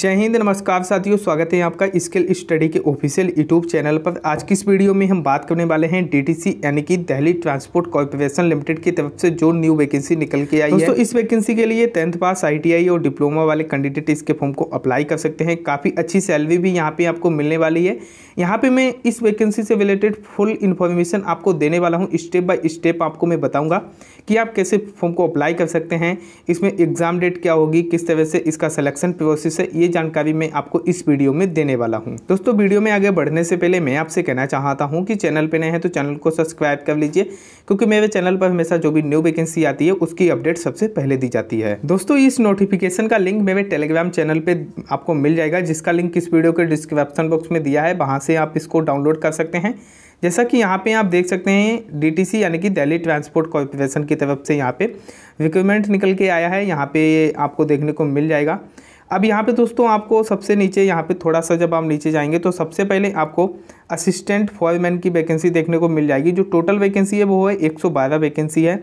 जय हिंद नमस्कार साथियों स्वागत है आपका स्किल स्टडी के ऑफिशियल यूट्यूब चैनल पर आज की इस वीडियो में हम बात करने वाले हैं डीटीसी यानी कि दिल्ली ट्रांसपोर्ट कॉरपोरेशन लिमिटेड की तरफ से जो न्यू वैकेंसी निकल के आई है तो इस वैकेंसी के लिए टेंथ पास आईटीआई और डिप्लोमा वाले कैंडिडेट इसके फॉर्म को अप्लाई कर सकते हैं काफ़ी अच्छी सैलरी भी यहाँ पर आपको मिलने वाली है यहाँ पर मैं इस वैकेंसी से रिलेटेड फुल इन्फॉर्मेशन आपको देने वाला हूँ स्टेप बाई स्टेप आपको मैं बताऊँगा कि आप कैसे फॉर्म को अप्लाई कर सकते हैं इसमें एग्जाम डेट क्या होगी किस तरह से इसका सलेक्शन प्रोसेस है ये ये जानकारी मैं आपको इस वीडियो में देने वाला हूँ दोस्तों वीडियो में आगे बढ़ने से पहले मैं आपसे कहना चाहता हूँ कि चैनल पर नए हैं तो चैनल को सब्सक्राइब कर लीजिए क्योंकि मेरे चैनल पर हमेशा जो भी न्यू वैकेंसी आती है उसकी अपडेट सबसे पहले दी जाती है दोस्तों इस नोटिफिकेशन का लिंक मेरे टेलीग्राम चैनल पर आपको मिल जाएगा जिसका लिंक इस वीडियो के डिस्क्रिप्शन बॉक्स में दिया है वहाँ से आप इसको डाउनलोड कर सकते हैं जैसा कि यहाँ पे आप देख सकते हैं डीटीसी यानी कि दिल्ली ट्रांसपोर्ट कॉरपोरेशन की तरफ से यहाँ पे रिक्वायरमेंट निकल के आया है यहाँ पे आपको देखने को मिल जाएगा अब यहाँ पे दोस्तों आपको सबसे नीचे यहाँ पे थोड़ा सा जब आप नीचे जाएंगे तो सबसे पहले आपको असिस्टेंट फॉरमैन की वैकेंसी देखने को मिल जाएगी जो टोटल वैकेंसी है वो है एक वैकेंसी है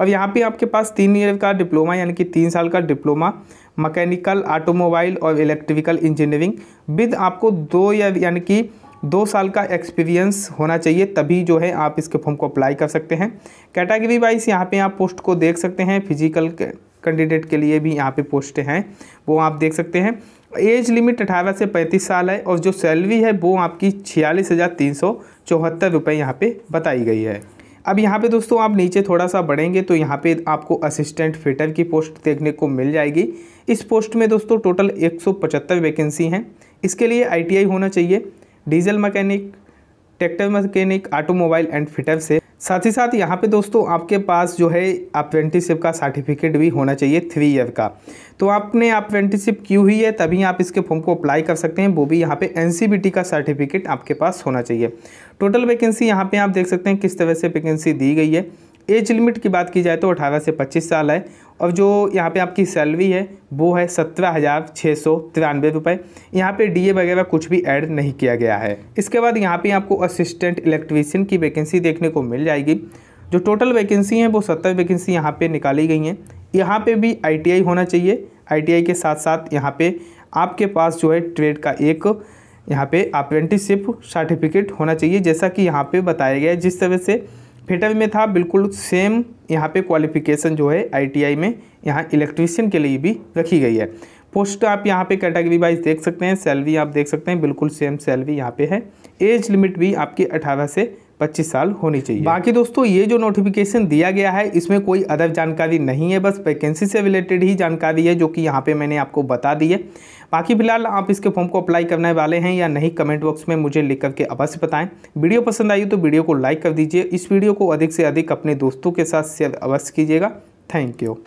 और यहाँ पे आपके पास तीन ईयर का डिप्लोमा यानी कि तीन साल का डिप्लोमा मकैनिकल ऑटोमोबाइल और इलेक्ट्रिकल इंजीनियरिंग विद आपको दो ईयर यानी कि दो साल का एक्सपीरियंस होना चाहिए तभी जो है आप इसके फॉर्म को अप्लाई कर सकते हैं कैटेगरी वाइज यहाँ पे आप पोस्ट को देख सकते हैं फिजिकल कैंडिडेट के लिए भी यहाँ पे पोस्टें हैं वो आप देख सकते हैं एज लिमिट अठारह से पैंतीस साल है और जो सैलरी है वो आपकी छियालीस हज़ार तीन सौ चौहत्तर रुपये यहाँ पर बताई गई है अब यहाँ पे दोस्तों आप नीचे थोड़ा सा बढ़ेंगे तो यहाँ पे आपको असिस्टेंट फिटर की पोस्ट देखने को मिल जाएगी इस पोस्ट में दोस्तों टोटल एक सौ पचहत्तर वैकेंसी हैं इसके लिए आई होना चाहिए diesel mechanic tractor mechanic automobile and fitter से साथ ही साथ यहाँ पे दोस्तों आपके पास जो है अप्रेंटिसिप का सर्टिफिकेट भी होना चाहिए थ्री ईयर का तो आपने अप्रेंटिसिप क्यों हुई है तभी आप इसके फॉर्म को अप्लाई कर सकते हैं वो भी यहाँ पे एनसीबीटी का सर्टिफिकेट आपके पास होना चाहिए टोटल वैकेंसी यहाँ पे आप देख सकते हैं किस तरह से वैकेंसी दी गई है एज लिमिट की बात की जाए तो अठारह से पच्चीस साल है और जो यहाँ पे आपकी सैलरी है वो है सत्रह हज़ार छः सौ तिरानवे रुपये यहाँ पर डी वगैरह कुछ भी ऐड नहीं किया गया है इसके बाद यहाँ पे आपको असिस्टेंट इलेक्ट्रीशियन की वैकेंसी देखने को मिल जाएगी जो टोटल वैकेंसी हैं वो सत्तर वैकेंसी यहाँ पे निकाली गई हैं यहाँ पे भी आई होना चाहिए आई के साथ साथ यहाँ पर आपके पास जो है ट्रेड का एक यहाँ पे अप्रेंटिसिप सर्टिफिकेट होना चाहिए जैसा कि यहाँ पे बताया गया है जिस तरह से फेटल में था बिल्कुल सेम यहाँ पे क्वालिफिकेशन जो है आईटीआई में यहाँ इलेक्ट्रीशियन के लिए भी रखी गई है पोस्ट आप यहाँ पे कैटेगरी वाइज देख सकते हैं सैलरी आप देख सकते हैं बिल्कुल सेम सैलरी यहाँ पे है एज लिमिट भी आपकी 18 से 25 साल होनी चाहिए बाकी दोस्तों ये जो नोटिफिकेशन दिया गया है इसमें कोई अदर जानकारी नहीं है बस वैकेंसी से रिलेटेड ही जानकारी है जो कि यहाँ पे मैंने आपको बता दी है बाकी फिलहाल आप इसके फॉर्म को अप्लाई करने वाले हैं या नहीं कमेंट बॉक्स में मुझे लिख करके अवश्य बताएं वीडियो पसंद आई तो वीडियो को लाइक कर दीजिए इस वीडियो को अधिक से अधिक अपने दोस्तों के साथ शेयर अवश्य कीजिएगा थैंक यू